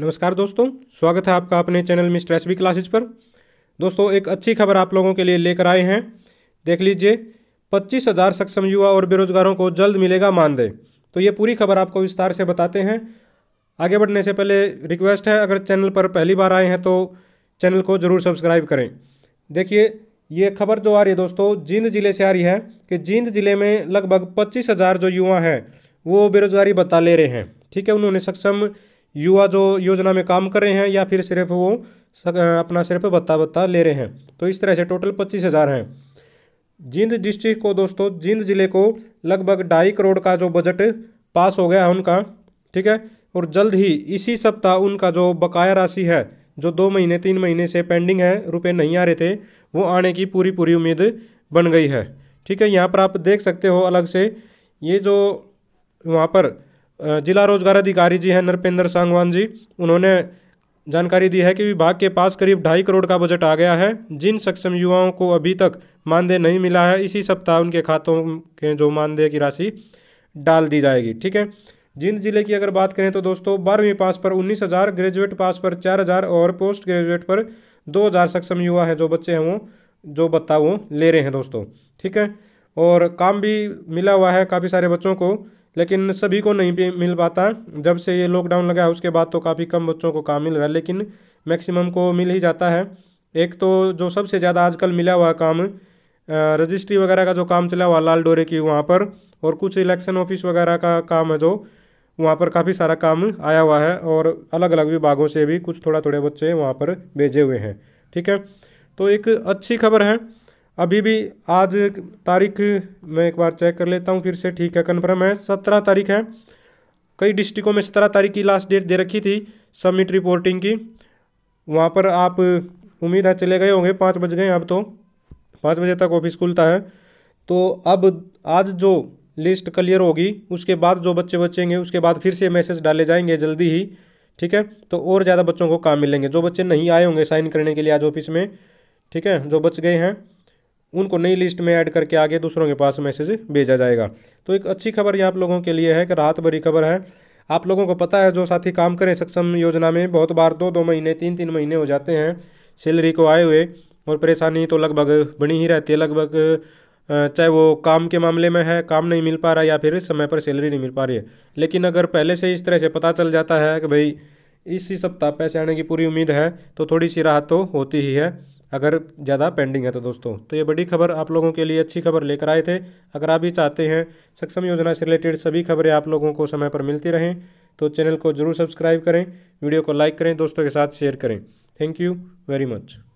नमस्कार दोस्तों स्वागत है आपका अपने चैनल मिस्टर एस क्लासेज पर दोस्तों एक अच्छी खबर आप लोगों के लिए लेकर आए हैं देख लीजिए पच्चीस हज़ार सक्षम युवा और बेरोजगारों को जल्द मिलेगा मानदेय तो ये पूरी खबर आपको विस्तार से बताते हैं आगे बढ़ने से पहले रिक्वेस्ट है अगर चैनल पर पहली बार आए हैं तो चैनल को ज़रूर सब्सक्राइब करें देखिए ये खबर जो आ रही है दोस्तों जींद जिले से आ रही है कि जींद जिले में लगभग पच्चीस हज़ार जो युवा हैं वो बेरोजगारी बता ले रहे हैं ठीक है उन्होंने सक्षम युवा जो योजना में काम कर रहे हैं या फिर सिर्फ वो अपना सिर्फ भत्ता भत्ता ले रहे हैं तो इस तरह से टोटल पच्चीस हज़ार हैं जींद डिस्ट्रिक्ट को दोस्तों जींद जिले को लगभग ढाई करोड़ का जो बजट पास हो गया है उनका ठीक है और जल्द ही इसी सप्ताह उनका जो बकाया राशि है जो दो महीने तीन महीने से पेंडिंग है रुपये नहीं आ रहे थे वो आने की पूरी पूरी उम्मीद बन गई है ठीक है यहाँ पर आप देख सकते हो अलग से ये जो वहाँ पर जिला रोजगार अधिकारी जी हैं नरपेंद्र सांगवान जी उन्होंने जानकारी दी है कि विभाग के पास करीब ढाई करोड़ का बजट आ गया है जिन सक्षम युवाओं को अभी तक मानदेय नहीं मिला है इसी सप्ताह उनके खातों के जो मानदेय की राशि डाल दी जाएगी ठीक है जींद जिले की अगर बात करें तो दोस्तों बारहवीं पास पर उन्नीस हज़ार ग्रेजुएट पास पर चार हज़ार और पोस्ट ग्रेजुएट पर दो हज़ार सक्षम युवा हैं जो बच्चे हैं वो जो बत्ता वो ले रहे हैं दोस्तों ठीक है और काम भी मिला हुआ है काफ़ी सारे बच्चों को लेकिन सभी को नहीं मिल पाता जब से ये लॉकडाउन लगा है उसके बाद तो काफ़ी कम बच्चों को काम मिल रहा है लेकिन मैक्सिमम को मिल ही जाता है एक तो जो सबसे ज़्यादा आजकल मिला हुआ काम रजिस्ट्री वगैरह का जो काम चला हुआ लाल डोरे की वहाँ पर और कुछ इलेक्शन ऑफिस वगैरह का काम है जो वहाँ पर काफ़ी सारा काम आया हुआ है और अलग अलग विभागों से भी कुछ थोड़ा थोड़े बच्चे वहाँ पर भेजे हुए हैं ठीक है तो एक अच्छी खबर है अभी भी आज तारीख मैं एक बार चेक कर लेता हूँ फिर से ठीक है कन्फर्म है सत्रह तारीख है कई डिस्ट्रिक्टों में सत्रह तारीख की लास्ट डेट दे रखी थी सबमिट रिपोर्टिंग की वहाँ पर आप उम्मीद है चले गए होंगे पाँच बज गए अब तो पाँच बजे तक ऑफिस खुलता है तो अब आज जो लिस्ट क्लियर होगी उसके बाद जो बच्चे बचेंगे उसके बाद फिर से मैसेज डाले जाएंगे जल्दी ही ठीक है तो और ज़्यादा बच्चों को काम मिलेंगे जो बच्चे नहीं आए होंगे साइन करने के लिए आज ऑफिस में ठीक है जो बच गए हैं उनको नई लिस्ट में ऐड करके आगे दूसरों के पास मैसेज भेजा जाएगा तो एक अच्छी खबर ये आप लोगों के लिए है कि राहत भरी खबर है आप लोगों को पता है जो साथी काम करें सक्षम योजना में बहुत बार दो दो महीने तीन तीन महीने हो जाते हैं सैलरी को आए हुए और परेशानी तो लगभग बनी ही रहती है लगभग चाहे वो काम के मामले में है काम नहीं मिल पा रहा या फिर समय पर सैलरी नहीं मिल पा रही है लेकिन अगर पहले से इस तरह से पता चल जाता है कि भाई इसी सप्ताह पैसे आने की पूरी उम्मीद है तो थोड़ी सी राहत तो होती ही है अगर ज़्यादा पेंडिंग है तो दोस्तों तो ये बड़ी खबर आप लोगों के लिए अच्छी खबर लेकर आए थे अगर आप भी चाहते हैं सक्षम योजना से रिलेटेड सभी खबरें आप लोगों को समय पर मिलती रहें तो चैनल को जरूर सब्सक्राइब करें वीडियो को लाइक करें दोस्तों के साथ शेयर करें थैंक यू वेरी मच